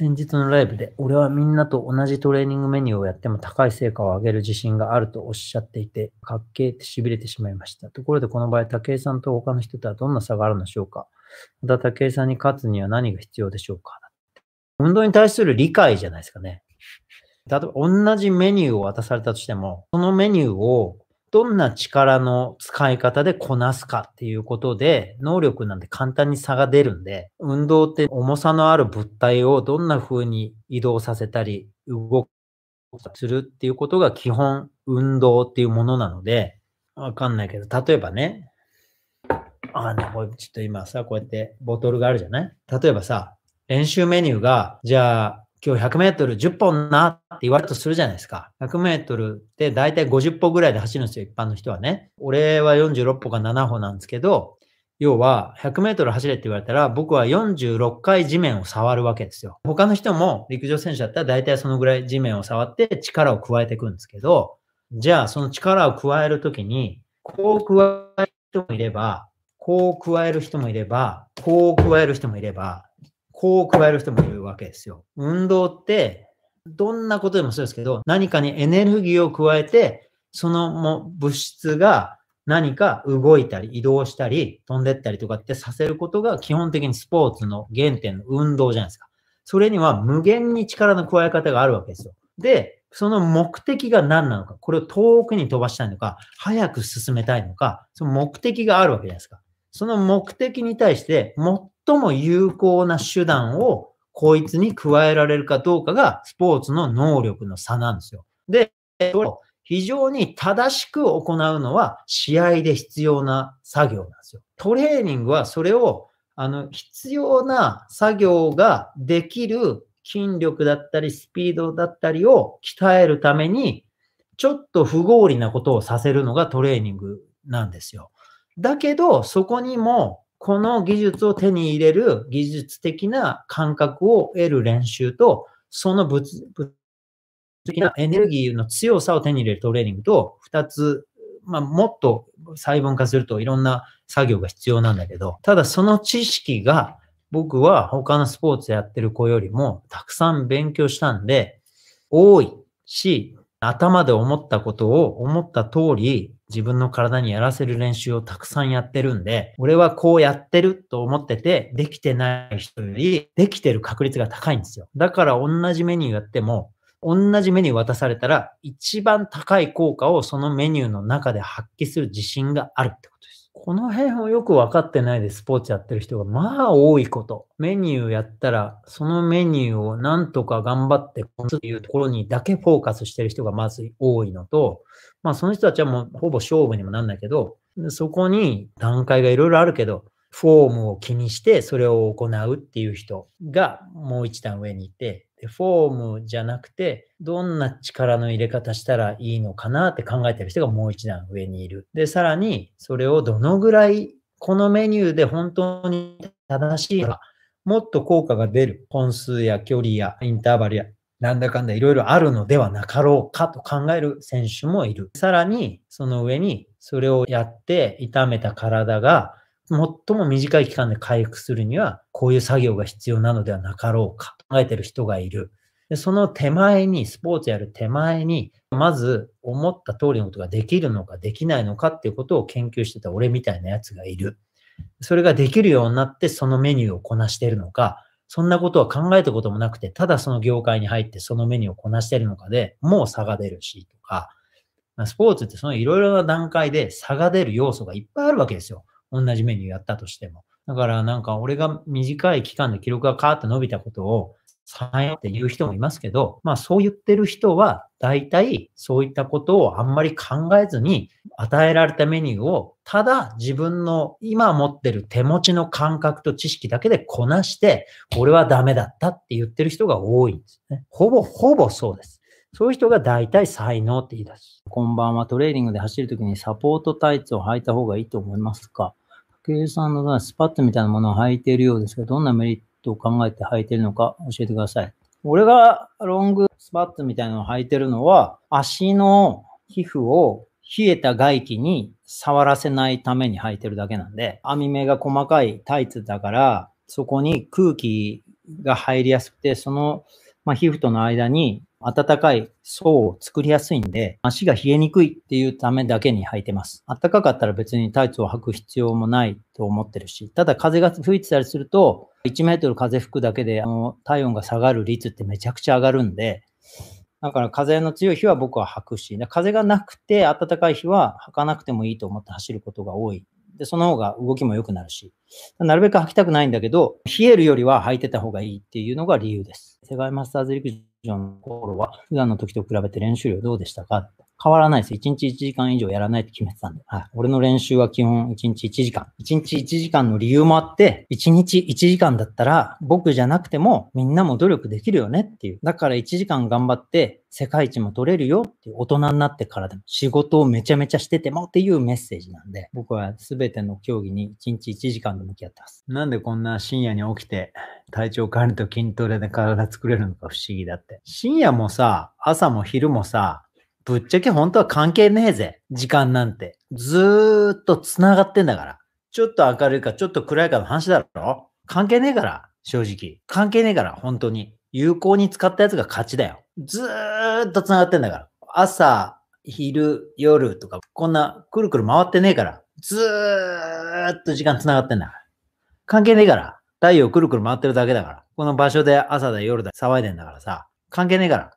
先日のライブで、俺はみんなと同じトレーニングメニューをやっても高い成果を上げる自信があるとおっしゃっていて、かっけーって痺れてしまいました。ところでこの場合、武井さんと他の人とはどんな差があるのでしょうかまた武井さんに勝つには何が必要でしょうか運動に対する理解じゃないですかね。例えば同じメニューを渡されたとしても、そのメニューをどんな力の使い方でこなすかっていうことで、能力なんて簡単に差が出るんで、運動って重さのある物体をどんな風に移動させたり、動かするっていうことが基本運動っていうものなので、わかんないけど、例えばね、あの、ちょっと今さ、こうやってボトルがあるじゃない例えばさ、練習メニューが、じゃあ、今日100メートル10本なって言われるとするじゃないですか。100メートルって大体50歩ぐらいで走るんですよ、一般の人はね。俺は46歩か7歩なんですけど、要は100メートル走れって言われたら、僕は46回地面を触るわけですよ。他の人も陸上選手だったら大体そのぐらい地面を触って力を加えていくんですけど、じゃあその力を加えるときに、こう加える人もいれば、こう加える人もいれば、こう加える人もいれば、こう加える人もいるわけですよ。運動って、どんなことでもそうですけど、何かにエネルギーを加えて、そのも物質が何か動いたり、移動したり、飛んでったりとかってさせることが基本的にスポーツの原点の運動じゃないですか。それには無限に力の加え方があるわけですよ。で、その目的が何なのか、これを遠くに飛ばしたいのか、早く進めたいのか、その目的があるわけじゃないですか。その目的に対して最も有効な手段をこいつに加えられるかどうかがスポーツの能力の差なんですよ。で、非常に正しく行うのは試合で必要な作業なんですよ。トレーニングはそれをあの必要な作業ができる筋力だったりスピードだったりを鍛えるためにちょっと不合理なことをさせるのがトレーニングなんですよ。だけど、そこにも、この技術を手に入れる技術的な感覚を得る練習と、その物、物的なエネルギーの強さを手に入れるトレーニングと、2つ、まあ、もっと細分化するといろんな作業が必要なんだけど、ただその知識が僕は他のスポーツやってる子よりもたくさん勉強したんで、多いし、頭で思ったことを思った通り自分の体にやらせる練習をたくさんやってるんで、俺はこうやってると思ってて、できてない人よりできてる確率が高いんですよ。だから同じメニューやっても、同じメニュー渡されたら、一番高い効果をそのメニューの中で発揮する自信があるってことです。この辺をよく分かってないでスポーツやってる人がまあ多いこと。メニューやったら、そのメニューをなんとか頑張ってこっというところにだけフォーカスしてる人がまず多いのと、まあその人たちはもうほぼ勝負にもなんないけど、そこに段階がいろいろあるけど、フォームを気にしてそれを行うっていう人がもう一段上にいて、フォームじゃなくて、どんな力の入れ方したらいいのかなって考えてる人がもう一段上にいる。で、さらに、それをどのぐらい、このメニューで本当に正しいか、もっと効果が出る本数や距離やインターバルや、なんだかんだいろいろあるのではなかろうかと考える選手もいる。さらに、その上に、それをやって痛めた体が最も短い期間で回復するには、こういう作業が必要なのではなかろうか、考えてる人がいる。でその手前に、スポーツやる手前に、まず思った通りのことができるのかできないのかっていうことを研究してた俺みたいなやつがいる。それができるようになってそのメニューをこなしてるのか、そんなことは考えたこともなくて、ただその業界に入ってそのメニューをこなしてるのかでもう差が出るしとか、スポーツってそのいろいろな段階で差が出る要素がいっぱいあるわけですよ。同じメニューやったとしても。だからなんか俺が短い期間で記録がカーッと伸びたことをやって言う人もいますけど、まあそう言ってる人は大体そういったことをあんまり考えずに与えられたメニューをただ自分の今持ってる手持ちの感覚と知識だけでこなして俺はダメだったって言ってる人が多いんですね。ほぼほぼそうです。そういう人が大体才能って言い出す。こんばんは。トレーニングで走るときにサポートタイツを履いた方がいいと思いますか計井さんのスパッツみたいなものを履いているようですが、どんなメリットを考えて履いているのか教えてください。俺がロングスパッツみたいなのを履いてるのは、足の皮膚を冷えた外気に触らせないために履いてるだけなんで、網目が細かいタイツだから、そこに空気が入りやすくて、その、まあ、皮膚との間に暖かい層を作りやすいんで、足が冷えにくいっていうためだけに履いてます。暖かかったら別にタイツを履く必要もないと思ってるし、ただ風が吹いてたりすると、1メートル風吹くだけで、あの、体温が下がる率ってめちゃくちゃ上がるんで、だから風の強い日は僕は履くし、風がなくて暖かい日は履かなくてもいいと思って走ることが多い。で、その方が動きも良くなるし、なるべく履きたくないんだけど、冷えるよりは履いてた方がいいっていうのが理由です。世界マスターズ陸ジョンの頃は、普段の時と比べて練習量どうでしたか変わらないです。1日1時間以上やらないって決めてたんで。はい。俺の練習は基本1日1時間。1日1時間の理由もあって、1日1時間だったら僕じゃなくてもみんなも努力できるよねっていう。だから1時間頑張って世界一も取れるよっていう大人になってからでも仕事をめちゃめちゃしててもっていうメッセージなんで、僕は全ての競技に1日1時間で向き合ってます。なんでこんな深夜に起きて体調管理と筋トレで体作れるのか不思議だって。深夜もさ、朝も昼もさ、ぶっちゃけ本当は関係ねえぜ。時間なんて。ずーっと繋がってんだから。ちょっと明るいか、ちょっと暗いかの話だろ関係ねえから、正直。関係ねえから、本当に。有効に使ったやつが勝ちだよ。ずーっと繋がってんだから。朝、昼、夜とか、こんなくるくる回ってねえから。ずーっと時間繋がってんだから。関係ねえから。太陽くるくる回ってるだけだから。この場所で朝だ夜だ騒いでんだからさ。関係ねえから。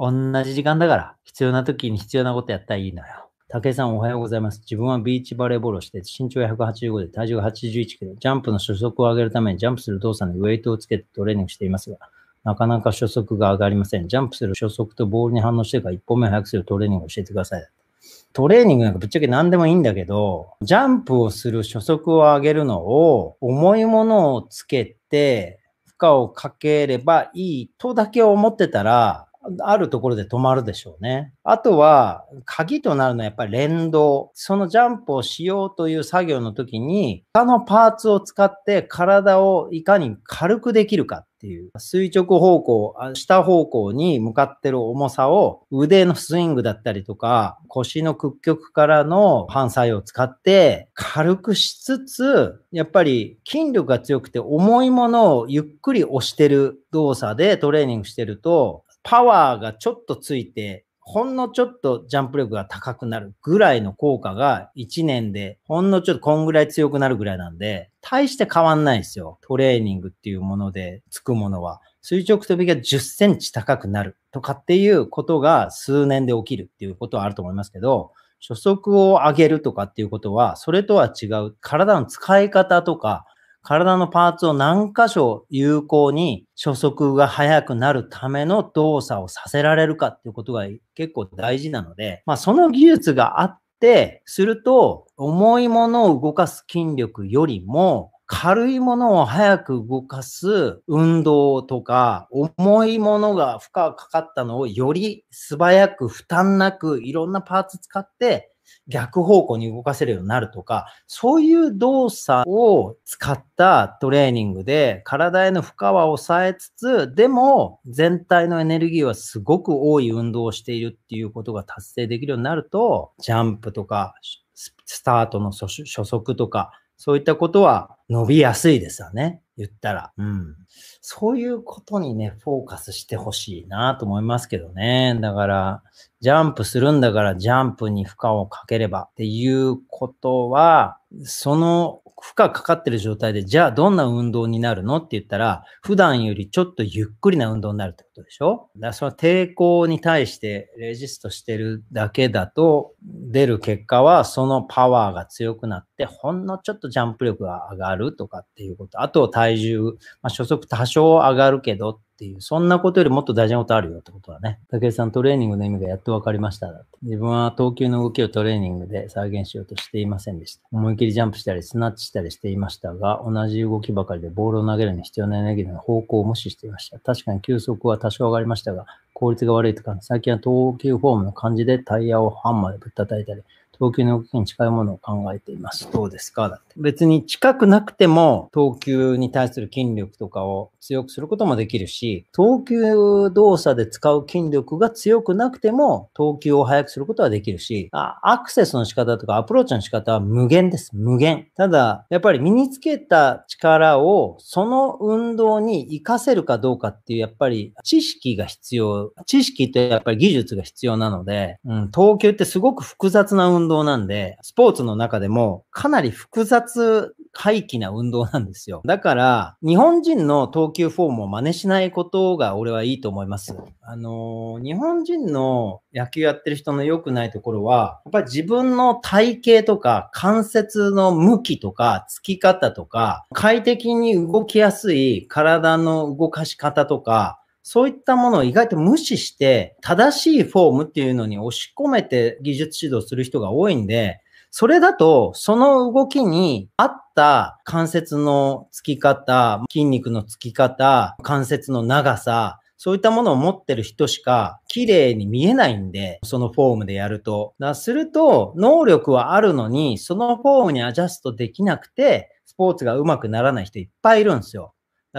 同じ時間だから、必要な時に必要なことやったらいいのよ。武井さんおはようございます。自分はビーチバレーボールをして、身長185で体重が81キロ、ジャンプの初速を上げるためにジャンプする動作にウェイトをつけてトレーニングしていますが、なかなか初速が上がりません。ジャンプする初速とボールに反応してから1本目を速くするトレーニングを教えてください。トレーニングなんかぶっちゃけ何でもいいんだけど、ジャンプをする初速を上げるのを、重いものをつけて、負荷をかければいいとだけ思ってたら、あるところで止まるでしょうね。あとは、鍵となるのはやっぱり連動。そのジャンプをしようという作業の時に、他のパーツを使って体をいかに軽くできるかっていう、垂直方向、下方向に向かってる重さを腕のスイングだったりとか、腰の屈曲からの反作用を使って軽くしつつ、やっぱり筋力が強くて重いものをゆっくり押してる動作でトレーニングしてると、パワーがちょっとついて、ほんのちょっとジャンプ力が高くなるぐらいの効果が1年でほんのちょっとこんぐらい強くなるぐらいなんで、大して変わんないですよ。トレーニングっていうものでつくものは。垂直跳びが10センチ高くなるとかっていうことが数年で起きるっていうことはあると思いますけど、初速を上げるとかっていうことは、それとは違う体の使い方とか、体のパーツを何箇所有効に初速が速くなるための動作をさせられるかっていうことが結構大事なので、まあ、その技術があって、すると、重いものを動かす筋力よりも、軽いものを早く動かす運動とか、重いものが負荷がかかったのをより素早く負担なくいろんなパーツ使って逆方向に動かせるようになるとか、そういう動作を使ったトレーニングで体への負荷は抑えつつ、でも全体のエネルギーはすごく多い運動をしているっていうことが達成できるようになると、ジャンプとか、スタートの初速とか、そういったことは伸びやすいですよね。言ったら。うん。そういうことにね、フォーカスしてほしいなと思いますけどね。だから、ジャンプするんだからジャンプに負荷をかければっていうことは、その負荷かかってる状態で、じゃあどんな運動になるのって言ったら、普段よりちょっとゆっくりな運動になるってことでしょだからその抵抗に対してレジストしてるだけだと、出る結果はそのパワーが強くなって、ほんのちょっとジャンプ力が上がるとかっていうこと。あと体重、まあ、初速多少上がるけどっていう、そんなことよりもっと大事なことあるよってことはね。武井さん、トレーニングの意味がやっと分かりました。だって自分は投球の動きをトレーニングで再現しようとしていませんでした。思い切りジャンプしたり、スナッチしたりしていましたが、同じ動きばかりでボールを投げるに必要なエネルギーの方向を無視していました。確かに球速は多少上がりましたが、効率が悪いとか、最近は投球フォームの感じでタイヤをハンマーでぶったたいたり、東急の動きに近いものを考えています。どうですかだって。別に近くなくても投球に対する筋力とかを強くすることもできるし、投球動作で使う筋力が強くなくても投急を速くすることはできるし、アクセスの仕方とかアプローチの仕方は無限です。無限。ただ、やっぱり身につけた力をその運動に活かせるかどうかっていう、やっぱり知識が必要。知識ってやっぱり技術が必要なので、うん、投球ってすごく複雑な運動運動なんで、スポーツの中でもかなり複雑、廃棄な運動なんですよ。だから、日本人の投球フォームを真似しないことが俺はいいと思います。あのー、日本人の野球やってる人の良くないところは、やっぱり自分の体型とか関節の向きとか、つき方とか、快適に動きやすい体の動かし方とか、そういったものを意外と無視して、正しいフォームっていうのに押し込めて技術指導する人が多いんで、それだと、その動きに合った関節のつき方、筋肉のつき方、関節の長さ、そういったものを持ってる人しか綺麗に見えないんで、そのフォームでやると。だすると、能力はあるのに、そのフォームにアジャストできなくて、スポーツが上手くならない人いっぱいいるんですよ。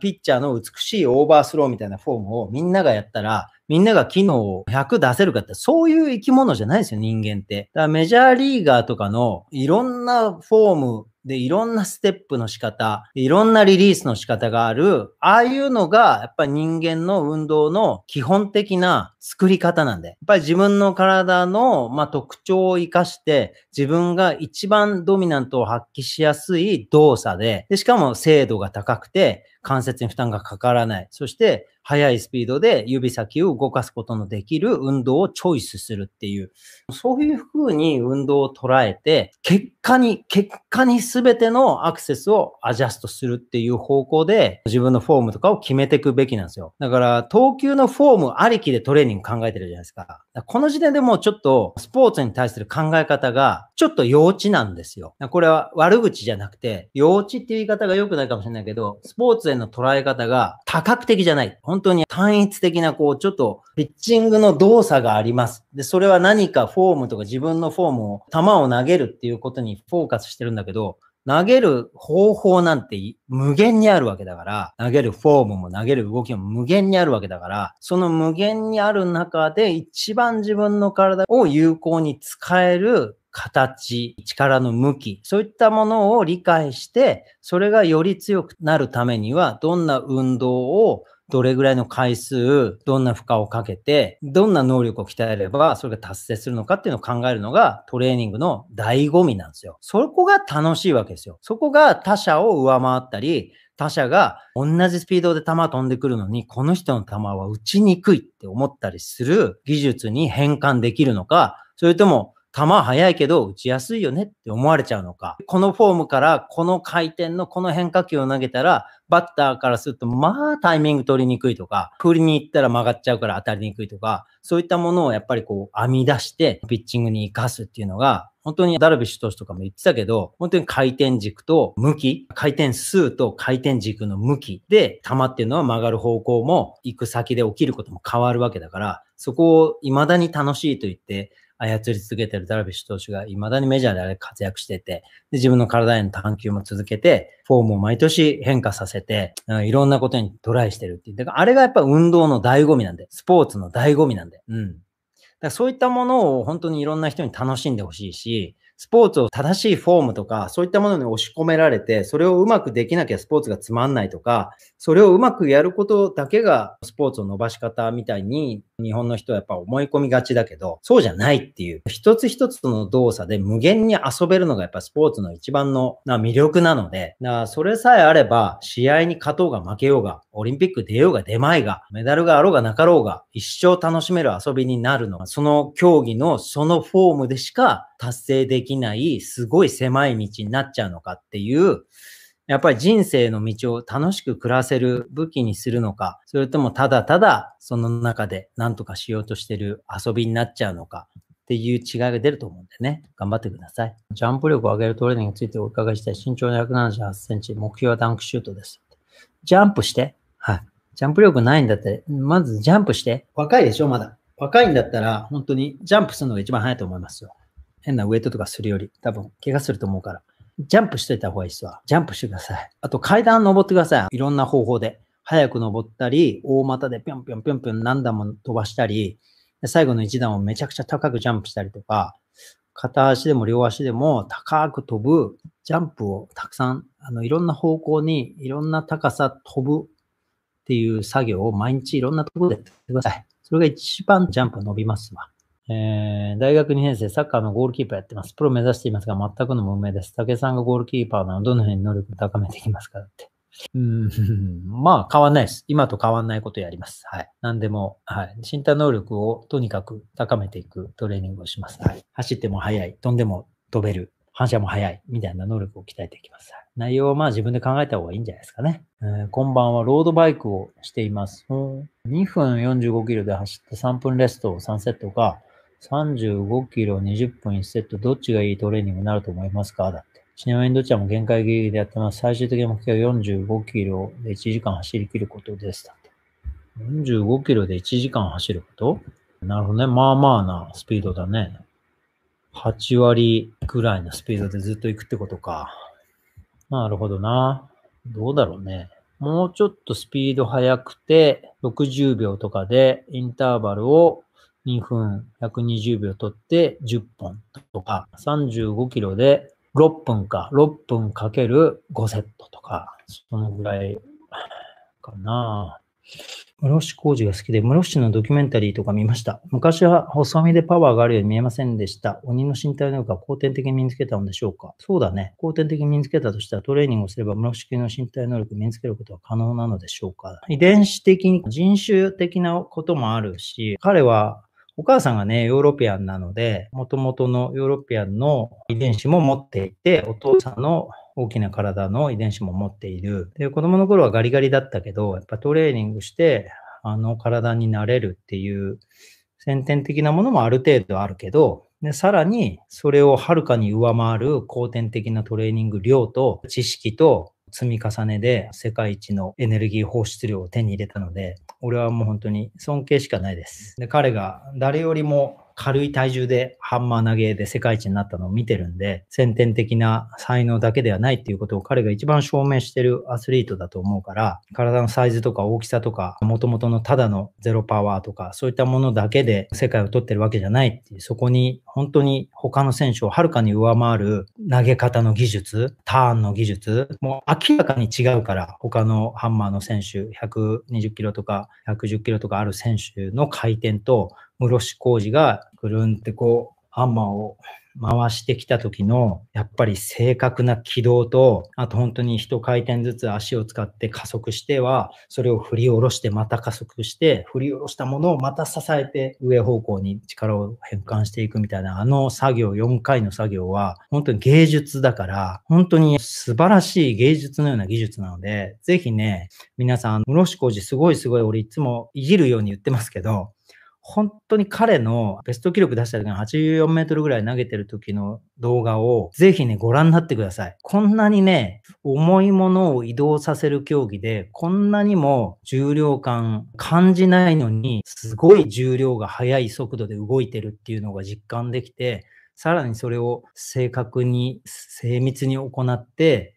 ピッチャーの美しいオーバースローみたいなフォームをみんながやったら、みんなが機能を100出せるかって、そういう生き物じゃないですよ、人間って。だからメジャーリーガーとかのいろんなフォーム、で、いろんなステップの仕方、いろんなリリースの仕方がある、ああいうのが、やっぱり人間の運動の基本的な作り方なんで、やっぱり自分の体の、まあ、特徴を活かして、自分が一番ドミナントを発揮しやすい動作で、でしかも精度が高くて、関節に負担がかからない。そして、速いスピードで指先を動かすことのできる運動をチョイスするっていう、そういうふうに運動を捉えて、結果に、結果に全てのアクセスをアジャストするっていう方向で自分のフォームとかを決めていくべきなんですよ。だから、投球のフォームありきでトレーニング考えてるじゃないですか。この時点でもうちょっとスポーツに対する考え方がちょっと幼稚なんですよ。これは悪口じゃなくて、幼稚っていう言い方が良くないかもしれないけど、スポーツへの捉え方が多角的じゃない。本当に単一的なこうちょっとピッチングの動作があります。で、それは何かフォームとか自分のフォームを、球を投げるっていうことにフォーカスしてるんだけど、投げる方法なんて無限にあるわけだから、投げるフォームも投げる動きも無限にあるわけだから、その無限にある中で一番自分の体を有効に使える形、力の向き、そういったものを理解して、それがより強くなるためには、どんな運動をどれぐらいの回数、どんな負荷をかけて、どんな能力を鍛えれば、それが達成するのかっていうのを考えるのが、トレーニングの醍醐味なんですよ。そこが楽しいわけですよ。そこが他者を上回ったり、他者が同じスピードで球飛んでくるのに、この人の球は打ちにくいって思ったりする技術に変換できるのか、それとも球速いけど打ちやすいよねって思われちゃうのか、このフォームからこの回転のこの変化球を投げたら、バッターからするとまあタイミング取りにくいとか、振りに行ったら曲がっちゃうから当たりにくいとか、そういったものをやっぱりこう編み出してピッチングに活かすっていうのが、本当にダルビッシュ投手とかも言ってたけど、本当に回転軸と向き、回転数と回転軸の向きで、球っていうのは曲がる方向も、行く先で起きることも変わるわけだから、そこを未だに楽しいと言って操り続けてるダルビッシュ投手が未だにメジャーであれ活躍してて、で自分の体への探求も続けて、フォームを毎年変化させて、いろんなことにトライしてるっていう。だからあれがやっぱ運動の醍醐味なんで、スポーツの醍醐味なんで。うん。だからそういったものを本当にいろんな人に楽しんでほしいし、スポーツを正しいフォームとか、そういったものに押し込められて、それをうまくできなきゃスポーツがつまんないとか、それをうまくやることだけがスポーツの伸ばし方みたいに日本の人はやっぱ思い込みがちだけど、そうじゃないっていう、一つ一つの動作で無限に遊べるのがやっぱスポーツの一番のな魅力なので、らそれさえあれば、試合に勝とうが負けようが、オリンピック出ようが出まいが、メダルがあろうがなかろうが、一生楽しめる遊びになるのは、その競技のそのフォームでしか達成できない、すごい狭い道になっちゃうのかっていう、やっぱり人生の道を楽しく暮らせる武器にするのか、それともただただその中で何とかしようとしてる遊びになっちゃうのかっていう違いが出ると思うんでね、頑張ってください。ジャンプ力を上げるトレーニングについてお伺いしたい。身長178センチ、目標はダンクシュートです。ジャンプして。はい。ジャンプ力ないんだって、まずジャンプして。若いでしょ、まだ。若いんだったら、本当にジャンプするのが一番早いと思いますよ。変なウエイトとかするより、多分、怪我すると思うから。ジャンプしてた方がいいですわ。ジャンプしてください。あと階段登ってください。いろんな方法で。早く登ったり、大股でぴょんぴょんぴょんぴょん何段も飛ばしたり、最後の一段をめちゃくちゃ高くジャンプしたりとか、片足でも両足でも高く飛ぶジャンプをたくさん、あの、いろんな方向に、いろんな高さ飛ぶっていう作業を毎日いろんなところでやってください。それが一番ジャンプ伸びますわ。えー、大学2年生、サッカーのゴールキーパーやってます。プロ目指していますが、全くの無名です。武さんがゴールキーパーなら、どの辺に能力を高めていきますかって。うん、まあ、変わんないです。今と変わんないことやります。はい。何でも、はい。身体能力をとにかく高めていくトレーニングをします。はい。走っても速い。飛んでも飛べる。反射も速い。みたいな能力を鍛えていきます。内容はまあ自分で考えた方がいいんじゃないですかね。えー、こんばんは、ロードバイクをしています。2分45キロで走って3分レストを3セットが、35キロ20分1セット、どっちがいいトレーニングになると思いますかだって。ちなみにどちらも限界ギリギリでやってます。最終的な目標は45キロで1時間走り切ることです。だって。45キロで1時間走ることなるほどね。まあまあなスピードだね。8割ぐらいのスピードでずっと行くってことか。なるほどな。どうだろうね。もうちょっとスピード速くて、60秒とかでインターバルを2分120秒取って10本とか、35キロで6分か、6分かける5セットとか、そのぐらいかな。室伏工事が好きで、室伏のドキュメンタリーとか見ました。昔は細身でパワーがあるように見えませんでした。鬼の身体能力は後天的に身につけたのでしょうかそうだね。後天的に身につけたとしたらトレーニングをすれば室伏級の身体能力を身につけることは可能なのでしょうか遺伝子的に人種的なこともあるし、彼はお母さんがね、ヨーロピアンなので、もともとのヨーロピアンの遺伝子も持っていて、お父さんの大きな体の遺伝子も持っている。で、子供の頃はガリガリだったけど、やっぱトレーニングして、あの体になれるっていう先天的なものもある程度あるけど、でさらにそれをはるかに上回る後天的なトレーニング量と知識と積み重ねで世界一のエネルギー放出量を手に入れたので、俺はもう本当に尊敬しかないです。で彼が誰よりも軽い体重でハンマー投げで世界一になったのを見てるんで、先天的な才能だけではないっていうことを彼が一番証明してるアスリートだと思うから、体のサイズとか大きさとか、元々のただのゼロパワーとか、そういったものだけで世界を取ってるわけじゃないっていう、そこに本当に他の選手をはるかに上回る投げ方の技術、ターンの技術、もう明らかに違うから、他のハンマーの選手、120キロとか110キロとかある選手の回転と、室伏工事がぐるんってこう、ハンマーを回してきた時の、やっぱり正確な軌道と、あと本当に一回転ずつ足を使って加速しては、それを振り下ろしてまた加速して、振り下ろしたものをまた支えて上方向に力を変換していくみたいな、あの作業、4回の作業は、本当に芸術だから、本当に素晴らしい芸術のような技術なので、ぜひね、皆さん、室伏工事すごいすごい、俺いつもいじるように言ってますけど、本当に彼のベスト記録出した時の84メートルぐらい投げてる時の動画をぜひね、ご覧になってください。こんなにね、重いものを移動させる競技で、こんなにも重量感感じないのに、すごい重量が速い速度で動いてるっていうのが実感できて、さらにそれを正確に、精密に行って、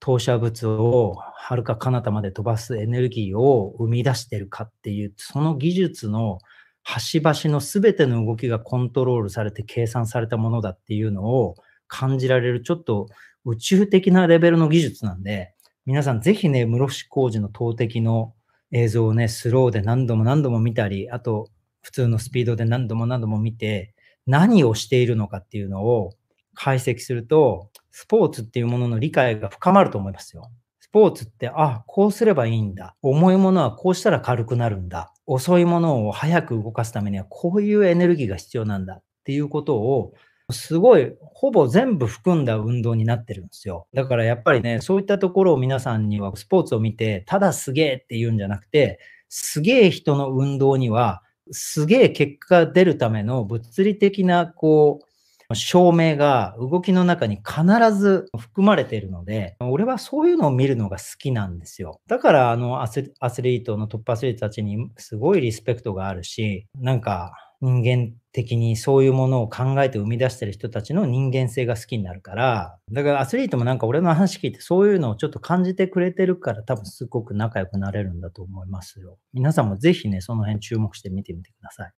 投射物を遥か彼方まで飛ばすエネルギーを生み出してるかっていう、その技術の端々のすべての動きがコントロールされて計算されたものだっていうのを感じられるちょっと宇宙的なレベルの技術なんで、皆さんぜひね、室伏工事の投擲の映像をね、スローで何度も何度も見たり、あと普通のスピードで何度も何度も見て、何をしているのかっていうのを解析すると、スポーツっていうものの理解が深まると思いますよ。スポーツって、あ、こうすればいいんだ。重いものはこうしたら軽くなるんだ。遅いものを早く動かすためにはこういうエネルギーが必要なんだっていうことをすごいほぼ全部含んだ運動になってるんですよ。だからやっぱりね、そういったところを皆さんにはスポーツを見て、ただすげえって言うんじゃなくて、すげえ人の運動には、すげえ結果が出るための物理的なこう照明が動きの中に必ず含まれているので、俺はそういうのを見るのが好きなんですよ。だから、あのアスリートのトップアスリートたちにすごいリスペクトがあるし、なんか人間的にそういうものを考えて生み出してる人たちの人間性が好きになるから、だからアスリートもなんか俺の話聞いてそういうのをちょっと感じてくれてるから多分すごく仲良くなれるんだと思いますよ。皆さんもぜひね、その辺注目して見てみてください。